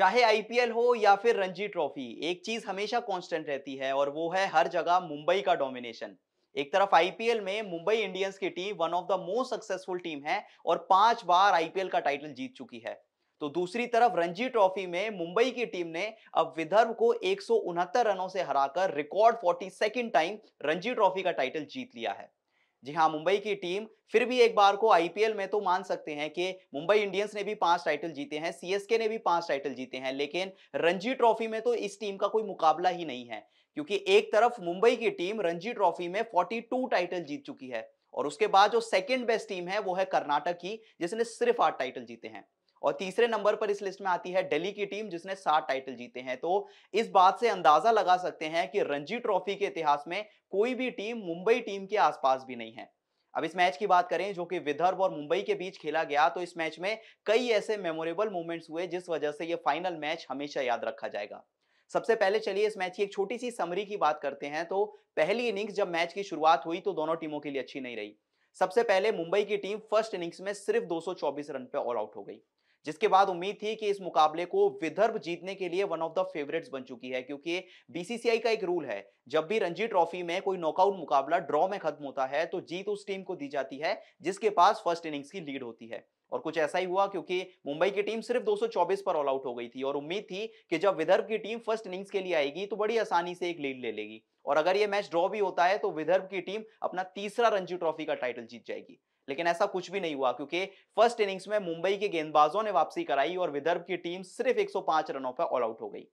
चाहे आईपीएल हो या फिर रणजी ट्रॉफी एक चीज हमेशा कांस्टेंट रहती है और वो है हर जगह मुंबई का डोमिनेशन एक तरफ आईपीएल में मुंबई इंडियंस की team one of the most successful team है और पांच बार आईपीएल का टाइटल जीत चुकी है तो दूसरी तरफ रणजी ट्रॉफी में मुंबई की टीम ने अब विदर्भ को एक रनों से हराकर record forty time Ranji trophy का टाइटल जीत लिया है जी हाँ मुंबई की टीम फिर भी एक बार को आईपीएल में तो मान सकते हैं कि मुंबई इंडियंस ने भी पांच टाइटल जीते हैं सीएसके ने भी पांच टाइटल जीते हैं लेकिन रणजी ट्रॉफी में तो इस टीम का कोई मुकाबला ही नहीं है क्योंकि एक तरफ मुंबई की टीम रणजी ट्रॉफी में 42 टाइटल जीत चुकी है और उसके बाद जो सेकेंड बेस्ट टीम है वो है कर्नाटक की जिसने सिर्फ आठ टाइटल जीते हैं और तीसरे नंबर पर इस लिस्ट में आती है दिल्ली की टीम जिसने सात टाइटल जीते हैं तो इस बात से अंदाजा लगा सकते हैं कि रणजी ट्रॉफी के इतिहास में कोई भी टीम मुंबई टीम के आसपास भी नहीं है अब इस मैच की बात करें जो कि विदर्भ और मुंबई के बीच खेला गया तो इस मैच में कई ऐसे मेमोरेबल मोमेंट्स हुए जिस वजह से ये फाइनल मैच हमेशा याद रखा जाएगा सबसे पहले चलिए इस मैच की एक छोटी सी समरी की बात करते हैं तो पहली इनिंग्स जब मैच की शुरुआत हुई तो दोनों टीमों के लिए अच्छी नहीं रही सबसे पहले मुंबई की टीम फर्स्ट इनिंग्स में सिर्फ 224 रन पे ऑल आउट हो गई जिसके बाद उम्मीद थी कि इस मुकाबले को विदर्भ जीतने के लिए वन ऑफ द फेवरेट्स बन चुकी है क्योंकि बीसीसीआई का एक रूल है जब भी रणजी ट्रॉफी में कोई नॉकआउट मुकाबला ड्रॉ में खत्म होता है तो जीत उस टीम को दी जाती है जिसके पास फर्स्ट इनिंग्स की लीड होती है और कुछ ऐसा ही हुआ क्योंकि मुंबई की टीम सिर्फ 224 पर ऑल आउट हो गई थी और उम्मीद थी कि जब विदर्भ की टीम फर्स्ट इनिंग्स के लिए आएगी तो बड़ी आसानी से एक लीड ले लेगी और अगर ये मैच ड्रॉ भी होता है तो विदर्भ की टीम अपना तीसरा रणजी ट्रॉफी का टाइटल जीत जाएगी लेकिन ऐसा कुछ भी नहीं हुआ क्योंकि फर्स्ट इनिंग्स में मुंबई के गेंदबाजों ने वापसी कराई और विदर्भ की टीम सिर्फ 105 रनों पर ऑल आउट हो गई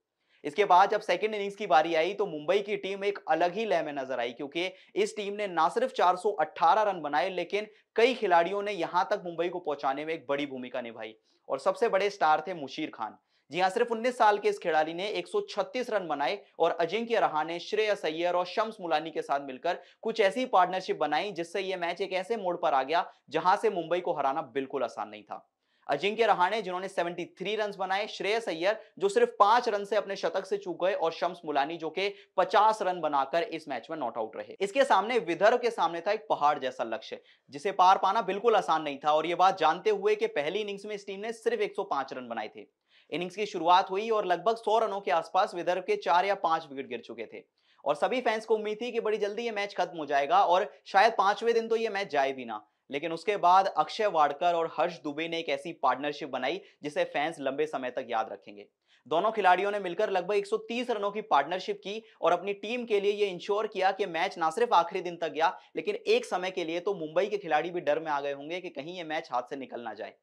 इसके बाद जब सेकंड इनिंग्स की बारी आई तो मुंबई की टीम एक अलग ही लय में नजर आई क्योंकि इस टीम ने ना सिर्फ 418 रन बनाए लेकिन कई खिलाड़ियों ने यहां तक मुंबई को पहुंचाने में एक बड़ी भूमिका निभाई और सबसे बड़े स्टार थे मुशीर खान जी हाँ सिर्फ 19 साल के इस खिलाड़ी ने 136 रन बनाए और अजिंक्य रहाणे श्रेयस अय्यर और शम्स मुलानी के साथ मिलकर कुछ ऐसी पार्टनरशिप बनाई जिससे यह मैच एक ऐसे मोड़ पर आ गया जहां से मुंबई को हराना बिल्कुल आसान नहीं था अजिंक्य रहाणे जिन्होंने 73 रन बनाए श्रेयस अय्यर जो सिर्फ पांच रन से अपने शतक से चूक गए और शम्स मुलानी जो के 50 रन बनाकर इस मैच में नॉट आउट रहे इसके सामने विदर्भ के सामने था एक पहाड़ जैसा लक्ष्य जिसे पार पाना बिल्कुल आसान नहीं था और ये बात जानते हुए कि पहली इनिंग्स में इस टीम ने सिर्फ एक रन बनाए थे इनिंग्स की शुरुआत हुई और लगभग सौ रनों के आसपास विदर्भ के चार या पांच विकेट गिर चुके थे और सभी फैंस को उम्मीद थी कि बड़ी जल्दी ये मैच खत्म हो जाएगा और शायद पांचवें दिन तो ये मैच जाए भी ना लेकिन उसके बाद अक्षय वाडकर और हर्ष दुबे ने एक ऐसी पार्टनरशिप बनाई जिसे फैंस लंबे समय तक याद रखेंगे दोनों खिलाड़ियों ने मिलकर लगभग 130 रनों की पार्टनरशिप की और अपनी टीम के लिए ये इंश्योर किया कि मैच ना सिर्फ आखिरी दिन तक गया लेकिन एक समय के लिए तो मुंबई के खिलाड़ी भी डर में आ गए होंगे कि कहीं ये मैच हाथ से निकल ना जाए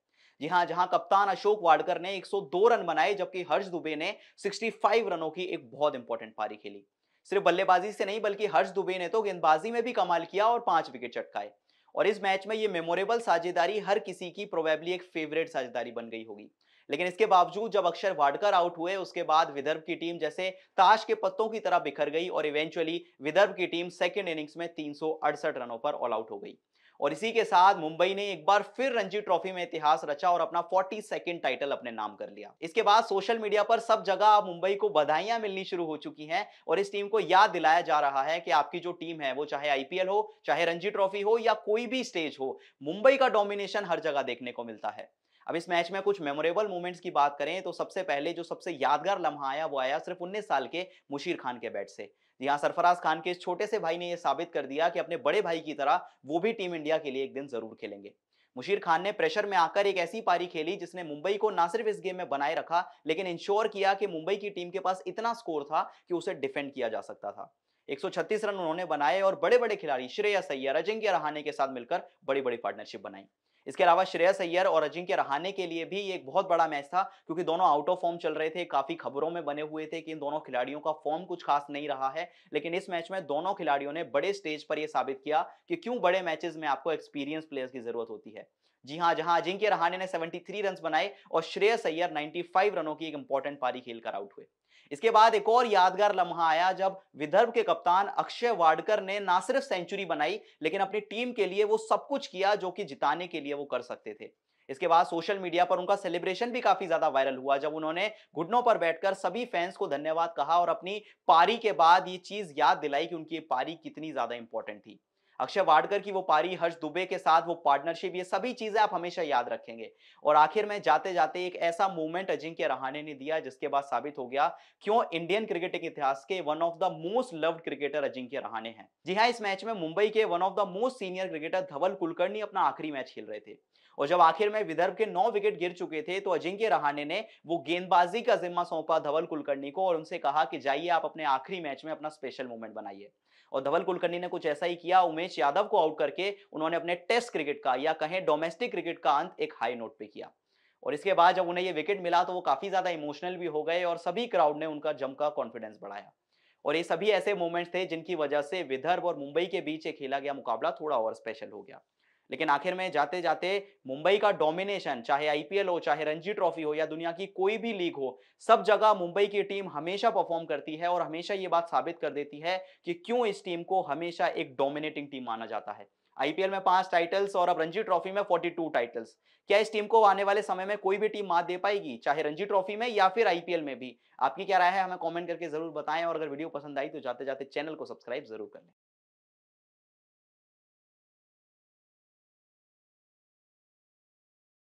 जी हाँ जहां कप्तान अशोक वाडकर ने 102 रन बनाए जबकि हर्ष दुबे ने 65 रनों की एक बहुत इंपॉर्टेंट पारी खेली सिर्फ बल्लेबाजी से नहीं बल्कि हर्ष दुबे ने तो गेंदबाजी में भी कमाल किया और पांच विकेट चटकाए और इस मैच में ये मेमोरेबल साझेदारी हर किसी की प्रोबेबली एक फेवरेट साझेदारी बन गई होगी लेकिन इसके बावजूद जब अक्षर वाडकर आउट हुए उसके बाद विदर्भ की टीम जैसे ताश के पत्तों की तरह बिखर गई और इवेंचुअली विदर्भ की टीम सेकेंड इनिंग्स में तीन रनों पर ऑल आउट हो गई और इसी के साथ मुंबई ने एक बार फिर रणजी ट्रॉफी में इतिहास रचा और अपना फोर्टी सेकेंड टाइटल अपने नाम कर लिया इसके बाद सोशल मीडिया पर सब जगह मुंबई को बधाइयां मिलनी शुरू हो चुकी हैं और इस टीम को याद दिलाया जा रहा है कि आपकी जो टीम है वो चाहे आईपीएल हो चाहे रणजी ट्रॉफी हो या कोई भी स्टेज हो मुंबई का डोमिनेशन हर जगह देखने को मिलता है अब इस मैच में कुछ मेमोरेबल मोमेंट्स की बात करें तो सबसे पहले जो सबसे यादगार लम्हा आया वो आया सिर्फ उन्नीस साल के मुशीर खान के बैट से जी हाँ सरफराज खान के इस छोटे से भाई ने यह साबित कर दिया कि अपने बड़े भाई की तरह वो भी टीम इंडिया के लिए एक दिन जरूर खेलेंगे मुशीर खान ने प्रेशर में आकर एक ऐसी पारी खेली जिसने मुंबई को ना सिर्फ इस गेम में बनाए रखा लेकिन इंश्योर किया कि मुंबई की टीम के पास इतना स्कोर था कि उसे डिफेंड किया जा सकता था 136 रन उन्होंने बनाए और बड़े बड़े खिलाड़ी श्रेयस सैया रजेंगे रहाने के साथ मिलकर बड़ी बड़ी पार्टनरशिप बनाई इसके अलावा श्रेयस अय्यर और अजिंक्य रहाने के लिए भी एक बहुत बड़ा मैच था क्योंकि दोनों आउट ऑफ फॉर्म चल रहे थे काफी खबरों में बने हुए थे कि इन दोनों खिलाड़ियों का फॉर्म कुछ खास नहीं रहा है लेकिन इस मैच में दोनों खिलाड़ियों ने बड़े स्टेज पर यह साबित किया कि क्यों बड़े मैचेस में आपको एक्सपीरियंस प्लेयर्स की जरूरत होती है जी हाँ जहां अजिंक्य रहाने ने थ्री रन बनाए और श्रेयस अय्यर फाइव रनों की एक इंपॉर्टेंट पारी खेलकर आउट हुए इसके बाद एक और यादगार लम्हा आया जब विदर्भ के कप्तान अक्षय वाडकर ने ना सिर्फ सेंचुरी बनाई लेकिन अपनी टीम के लिए वो सब कुछ किया जो कि जिताने के लिए वो कर सकते थे इसके बाद सोशल मीडिया पर उनका सेलिब्रेशन भी काफी ज्यादा वायरल हुआ जब उन्होंने घुटनों पर बैठकर सभी फैंस को धन्यवाद कहा और अपनी पारी के बाद ये चीज याद दिलाई कि उनकी पारी कितनी ज्यादा इंपॉर्टेंट थी अक्षय वाडकर की वो पारी हर्ष दुबे के साथ वो पार्टनरशिप ये सभी चीजें आप हमेशा याद रखेंगे और आखिर में जाते जाते एक ऐसा मूवमेंट अजिंक्य रहाणे ने दिया जिसके बाद साबित हो गया क्यों इंडियन क्रिकेट के इतिहास के one of the most loved cricketer Ajinkya Rahane हैं जी हाँ इस मैच में मुंबई के one of the most senior cricketer Dhawal Kulkarni अपना आखिरी मैच खेल रहे थे और जब आखिर में विदर्भ के नौ विकेट गिर चुके थे तो अजिंक्य रहाणे ने वो गेंदबाजी का जिम्मा सौंपा धवल कुलकर्णी को और उनसे कहा कि जाइए आप अपने आखिरी मैच में अपना स्पेशल मूवमेंट बनाइए और धवल कुलकर्णी ने कुछ ऐसा ही किया उमेश उमेश यादव को आउट करके उन्होंने अपने टेस्ट क्रिकेट का या कहें डोमेस्टिक क्रिकेट का अंत एक हाई नोट पे किया और इसके बाद जब उन्हें ये विकेट मिला तो वो काफी ज्यादा इमोशनल भी हो गए और सभी क्राउड ने उनका जमकर कॉन्फिडेंस बढ़ाया और ये सभी ऐसे मोमेंट्स थे जिनकी वजह से विदर्भ और मुंबई के बीच खेला गया मुकाबला थोड़ा और स्पेशल हो गया लेकिन आखिर में जाते जाते मुंबई का डोमिनेशन चाहे आईपीएल हो चाहे रणजी ट्रॉफी हो या दुनिया की कोई भी लीग हो सब जगह मुंबई की टीम हमेशा परफॉर्म करती है और हमेशा ये बात साबित कर देती है कि क्यों इस टीम को हमेशा एक डोमिनेटिंग टीम माना जाता है आईपीएल में पांच टाइटल्स और अब रणजी ट्रॉफी में 42 टाइटल्स क्या इस टीम को आने वाले समय में कोई भी टीम मात दे पाएगी चाहे रणजी ट्रॉफी में या फिर आईपीएल में भी आपकी क्या राय है हमें कमेंट करके जरूर बताएं और अगर वीडियो पसंद आई तो जाते जाते चैनल को सब्सक्राइब जरूर करें